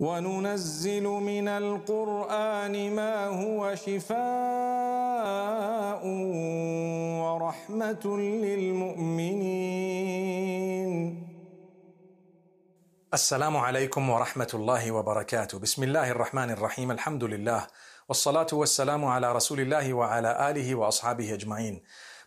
وننزل من القرآن ما هو شفاء ورحمة للمؤمنين السلام عليكم ورحمة الله وبركاته بسم الله الرحمن الرحيم الحمد لله والصلاة والسلام على رسول الله وعلى آله وأصحابه أجمعين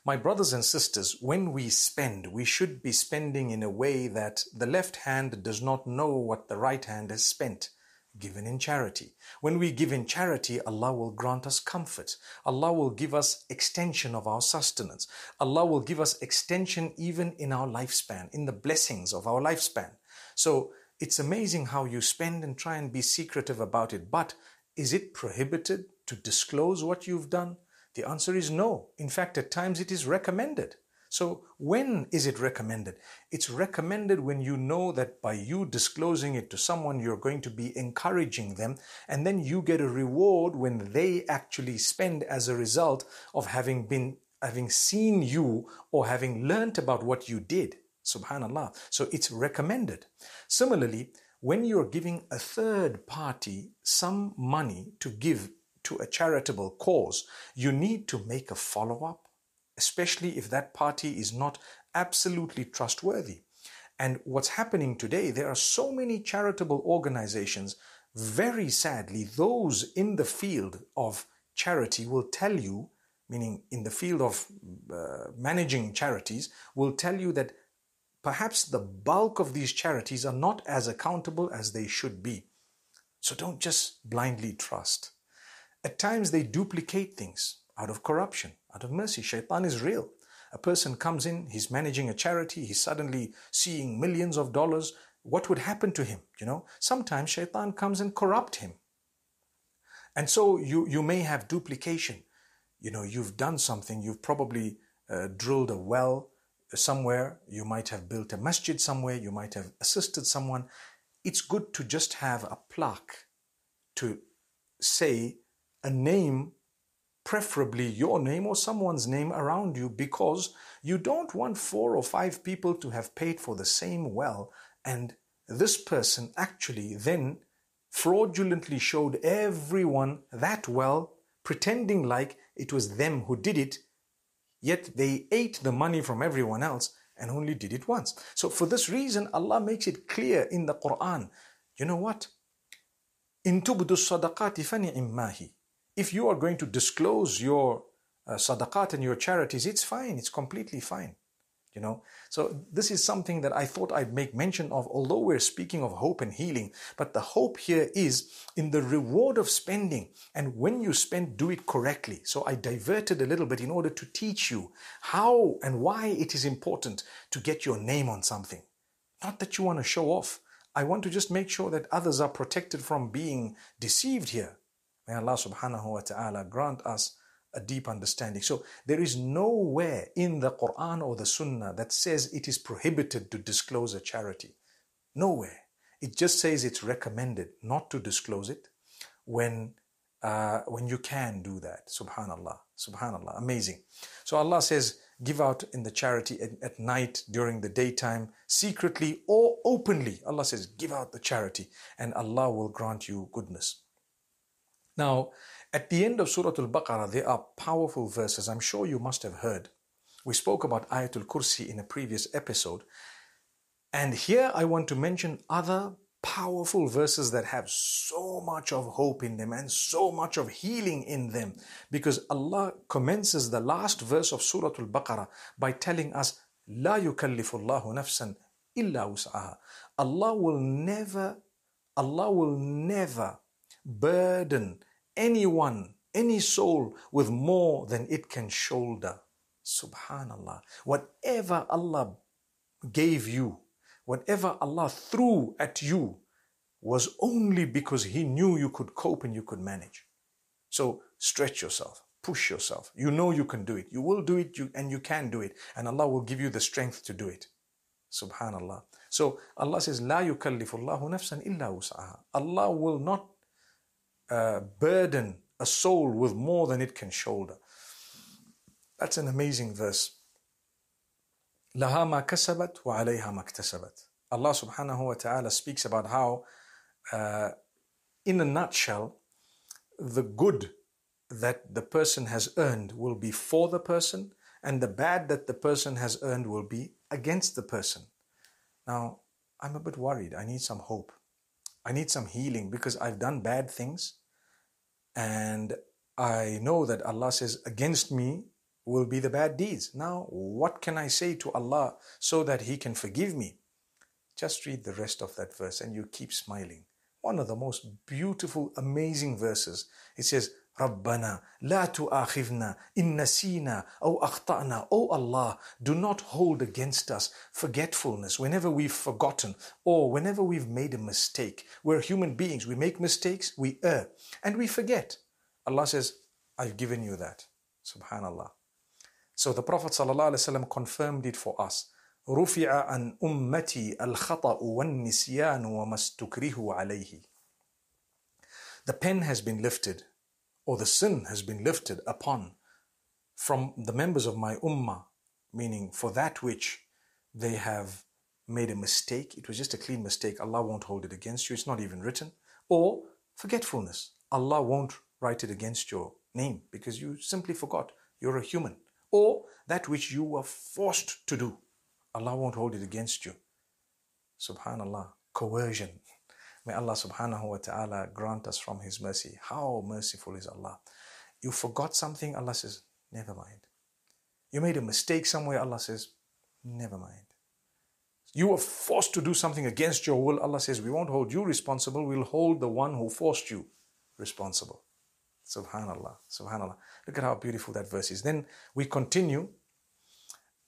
My brothers and sisters, when we spend, we should be spending in a way that the left hand does not know what the right hand has spent, given in charity. When we give in charity, Allah will grant us comfort. Allah will give us extension of our sustenance. Allah will give us extension even in our lifespan, in the blessings of our lifespan. So it's amazing how you spend and try and be secretive about it, but is it prohibited to disclose what you've done? The answer is no. In fact, at times it is recommended. So when is it recommended? It's recommended when you know that by you disclosing it to someone, you're going to be encouraging them. And then you get a reward when they actually spend as a result of having been, having seen you or having learnt about what you did. Subhanallah. So it's recommended. Similarly, when you're giving a third party some money to give to a charitable cause, you need to make a follow up, especially if that party is not absolutely trustworthy. And what's happening today, there are so many charitable organizations. Very sadly, those in the field of charity will tell you, meaning in the field of uh, managing charities, will tell you that perhaps the bulk of these charities are not as accountable as they should be. So don't just blindly trust. At times they duplicate things out of corruption, out of mercy. Shaitan is real. A person comes in, he's managing a charity, he's suddenly seeing millions of dollars. What would happen to him? You know, sometimes shaitan comes and corrupt him. And so you, you may have duplication. You know, you've done something, you've probably uh, drilled a well somewhere, you might have built a masjid somewhere, you might have assisted someone. It's good to just have a plaque to say a name, preferably your name or someone's name around you, because you don't want four or five people to have paid for the same well and this person actually then fraudulently showed everyone that well, pretending like it was them who did it, yet they ate the money from everyone else and only did it once. So, for this reason, Allah makes it clear in the Quran you know what? In tubdu sadaqati immahi if you are going to disclose your uh, sadaqat and your charities, it's fine. It's completely fine. You know, so this is something that I thought I'd make mention of, although we're speaking of hope and healing. But the hope here is in the reward of spending. And when you spend, do it correctly. So I diverted a little bit in order to teach you how and why it is important to get your name on something. Not that you want to show off. I want to just make sure that others are protected from being deceived here. May Allah subhanahu wa ta'ala grant us a deep understanding. So there is nowhere in the Quran or the Sunnah that says it is prohibited to disclose a charity. Nowhere. It just says it's recommended not to disclose it when uh, when you can do that. Subhanallah. Subhanallah. Amazing. So Allah says, give out in the charity at, at night, during the daytime, secretly or openly. Allah says, give out the charity, and Allah will grant you goodness. Now, at the end of Surah Al Baqarah, there are powerful verses I'm sure you must have heard. We spoke about Ayatul Kursi in a previous episode. And here I want to mention other powerful verses that have so much of hope in them and so much of healing in them. Because Allah commences the last verse of Surah Al Baqarah by telling us, La يكلف الله نفسا إلا وسعها. Allah will never, Allah will never burden anyone, any soul with more than it can shoulder. Subhanallah. Whatever Allah gave you, whatever Allah threw at you, was only because He knew you could cope and you could manage. So stretch yourself, push yourself. You know you can do it. You will do it you, and you can do it. And Allah will give you the strength to do it. Subhanallah. So Allah says, La yukallifullahu nafsan illa usaha. Allah will not burden a soul with more than it can shoulder. That's an amazing verse. لها ما كسبت وعليها ما اكتسبت. Allah subhanahu wa ta'ala speaks about how, uh, in a nutshell, the good that the person has earned will be for the person, and the bad that the person has earned will be against the person. Now, I'm a bit worried. I need some hope. I need some healing because I've done bad things. And I know that Allah says, against me will be the bad deeds. Now, what can I say to Allah so that He can forgive me? Just read the rest of that verse and you keep smiling. One of the most beautiful, amazing verses. It says, ربنا لا تؤاخذنا إن نسينا أو أخطأنا Oh Allah do not hold against us forgetfulness whenever we've forgotten or whenever we've made a mistake we're human beings we make mistakes we err and we forget Allah says I've given you that subhanallah so the prophet sallallahu alaihi wasallam confirmed it for us رفع عن أمتي الخطأ والنسيان وما استكرهوا عليه The pen has been lifted or the sin has been lifted upon from the members of my ummah, meaning for that which they have made a mistake, it was just a clean mistake, Allah won't hold it against you, it's not even written, or forgetfulness, Allah won't write it against your name because you simply forgot, you're a human, or that which you were forced to do, Allah won't hold it against you. Subhanallah, coercion. May Allah subhanahu wa ta'ala grant us from His mercy. How merciful is Allah. You forgot something, Allah says, never mind. You made a mistake somewhere, Allah says, never mind. You were forced to do something against your will, Allah says, we won't hold you responsible, we'll hold the one who forced you responsible. Subhanallah, subhanallah. Look at how beautiful that verse is. Then we continue.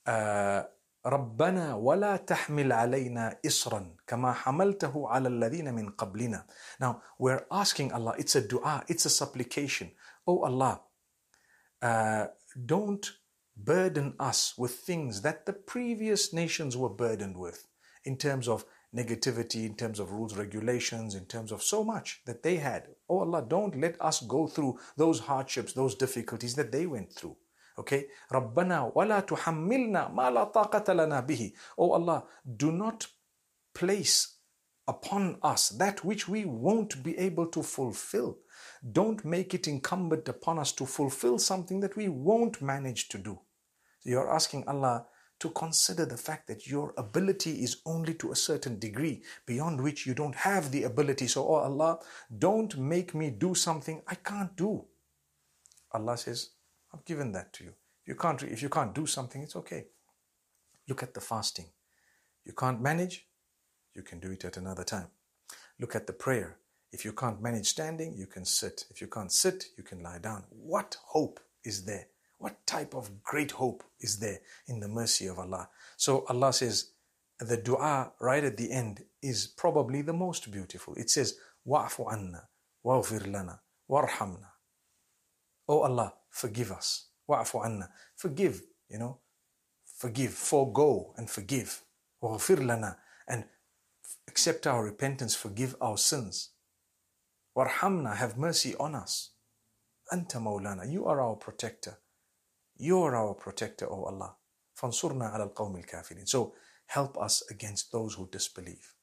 Uh, ربنا ولا تحمل علينا إصرا كما حملته على الذين من قبلنا. Now we're asking Allah, it's a dua, it's a supplication. Oh Allah, uh, don't burden us with things that the previous nations were burdened with in terms of negativity, in terms of rules, regulations, in terms of so much that they had. Oh Allah, don't let us go through those hardships, those difficulties that they went through. Okay? Rabbana wala tuhammilna ma la taqata lana bihi. Oh Allah, do not place upon us that which we won't be able to fulfill. Don't make it incumbent upon us to fulfill something that we won't manage to do. So you're asking Allah to consider the fact that your ability is only to a certain degree beyond which you don't have the ability. So, oh Allah, don't make me do something I can't do. Allah says, I've given that to you. If you can't, if you can't do something, it's okay. Look at the fasting. You can't manage, you can do it at another time. Look at the prayer. If you can't manage standing, you can sit. If you can't sit, you can lie down. What hope is there? What type of great hope is there in the mercy of Allah? So Allah says, the dua right at the end is probably the most beautiful. It says, Wa'fu anna, wa'fir lana, warhamna. Oh Allah, forgive us. Wa'afu anna. Forgive, you know. Forgive, forego and forgive. Waghfir lana. And accept our repentance, forgive our sins. Warhamna, have mercy on us. Anta Maulana, you are our protector. You are our protector, O Allah. Fansurna al qawmil kafirin. So help us against those who disbelieve,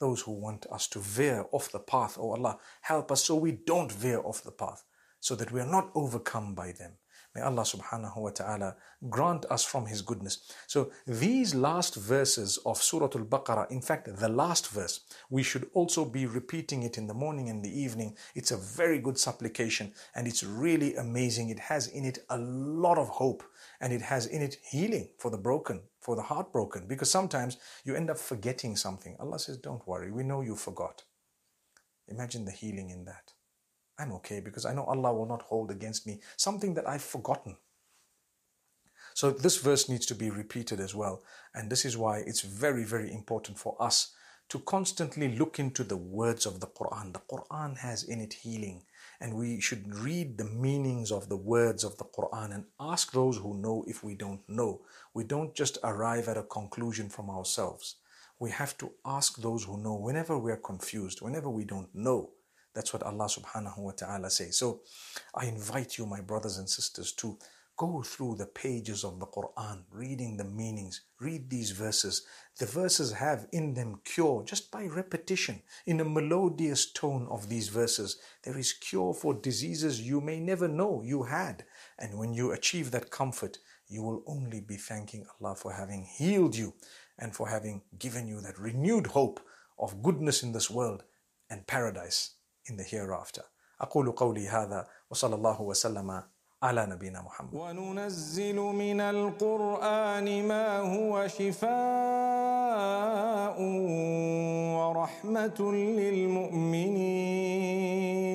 those who want us to veer off the path, O Allah. Help us so we don't veer off the path so that we are not overcome by them. May Allah subhanahu wa ta'ala grant us from His goodness. So these last verses of Surah Al-Baqarah, in fact, the last verse, we should also be repeating it in the morning and the evening. It's a very good supplication and it's really amazing. It has in it a lot of hope and it has in it healing for the broken, for the heartbroken, because sometimes you end up forgetting something. Allah says, don't worry, we know you forgot. Imagine the healing in that. I'm okay because I know Allah will not hold against me something that I've forgotten. So this verse needs to be repeated as well. And this is why it's very, very important for us to constantly look into the words of the Quran. The Quran has in it healing. And we should read the meanings of the words of the Quran and ask those who know if we don't know. We don't just arrive at a conclusion from ourselves. We have to ask those who know whenever we are confused, whenever we don't know. That's what Allah subhanahu wa ta'ala says. So I invite you, my brothers and sisters, to go through the pages of the Quran, reading the meanings, read these verses. The verses have in them cure just by repetition. In a melodious tone of these verses, there is cure for diseases you may never know you had. And when you achieve that comfort, you will only be thanking Allah for having healed you and for having given you that renewed hope of goodness in this world and paradise in the hereafter. أقول قولي هذا وصلى الله وسلم على نبينا محمد وننزل من القرآن ما هو شفاء ورحمة للمؤمنين